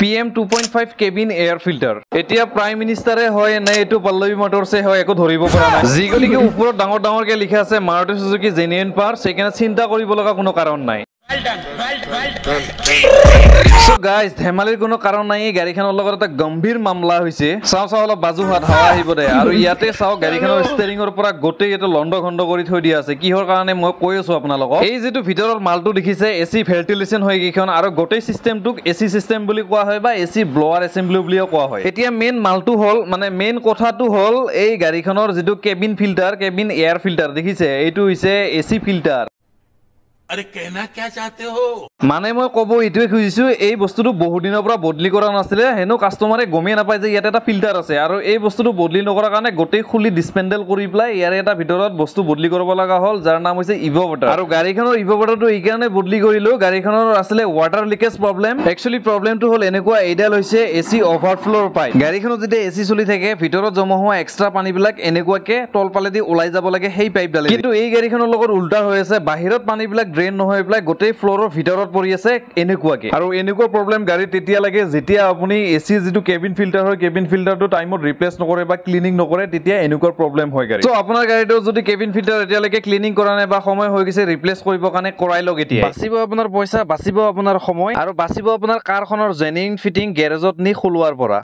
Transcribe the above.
P M two point five cabin air filter এতিয়া prime মিনিষ্টাৰে হয় নে এইটো পল্লৱী মটৰছে হয় একো ধৰিব পৰা নাই যিগুলিকে ওপৰত ডাঙৰ ডাঙৰকৈ লিখা আছে মাৰুতি চুজুকী জেনুৱেন পাৰ্ট সেইকাৰণে চিন্তা কৰিব লগা কোনো কাৰণ নাই সো গাইজ ধেমালিৰ কোনো কাৰণ নাই গাড়ীখনৰ লগত এটা গম্ভীৰ মামলা হৈছে চাওঁ চাওঁ অলপ বাজু হোৱাত হাৱা আহিব দে আৰু ইয়াতে চাওঁ গাড়ীখনৰ ষ্টেৰিঙৰ পৰা গোটেই এটা লণ্ড খণ্ড কৰি থৈ দিয়া আছে কিহৰ কাৰণে মই কৈ আছো আপোনালোকক এই যিটো ভিতৰৰ মালটো দেখিছে এ চি ভেণ্টিলেশ্যন হয় এইকেইখন আৰু গোটেই ছিষ্টেমটোক এ চি ছিষ্টেম বুলি কোৱা হয় বা এ চি ব্লৱাৰ এচেম্বলি বুলিও কোৱা হয় এতিয়া মেইন মালটো হ'ল মানে মেইন কথাটো হ'ল এই গাড়ীখনৰ যিটো cabin filter cabin air filter দেখিছে এইটো হৈছে এ চি ফিল্টাৰ মানে মই কব এইটোৱে খুজিছো এই বস্তুটো বহুত দিনৰ পৰা বদলি কৰা নাছিলে হেনো কাস্টমাৰে গমে নাপায় যে ইয়াতে এটা ফিল্টাৰ আছে আৰু এই বস্তুটো বদলি নকৰাৰ কাৰণে গোটেই খুলি ডিসপেন্ডেল কৰি পেলাই ইয়াৰে এটা ভিতৰত বস্তু বদলি কৰিব লগা হ'ল যাৰ নাম হৈছে ইভ' ৱাটাৰ আৰু গাড়ীখনৰ ইভ' ৱাটাৰটো এইকাৰণে বদলি কৰিলোঁ গাড়ীখনৰ আছিলে ৱাটাৰ লিকেজ প্ৰব্লেম একচুৱেলি প্ৰব্লেমটো হ'ল এনেকুৱা এইডাল হৈছে এ চি অভাৰফ্ল'ৰ পায় গাড়ীখনত যেতিয়া এ চি চলি থাকে ভিতৰত জমা হোৱা এক্সট্ৰা পানীবিলাক এনেকুৱাকে তল পালেদি ওলাই যাব লাগে সেই পাইপডালে কিন্তু এই গাড়ীখনৰ লগত উল্টা হৈ আছে বাহিৰত পানীবিলাক ড্ৰেইন নহৈ পেলাই গোটেই ফ্ল'ৰৰ ভিতৰত পৰি আছে এনেকুৱাকে আৰু এনেকুৱা প্ৰব্লেম গাড়ীত তেতিয়া লাগে যেতিয়া আপুনি এ চি যিটো কেবিন ফিল্টাৰ হয় কেবিন ফিল্টাৰটো টাইমত ৰিপ্লেচ নকৰে বা ক্লিনিং নকৰে তেতিয়া এনেকুৱা প্ৰব্লেম হয় গাড়ী চ' আপোনাৰ গাড়ীটো যদি কেবিন ফিল্টাৰ এতিয়ালৈকে ক্লিনিং কৰা নাই বা সময় হৈ গৈছে ৰিপ্লেচ কৰিবৰ কাৰণে কৰাই লওক এতিয়া বাচিব আপোনাৰ পইচা বাচিব আপোনাৰ সময় আৰু বাচিব আপোনাৰ কাৰখনৰ জেনুইন ফিটিং গেৰেজত নি খোলোৱাৰ পৰা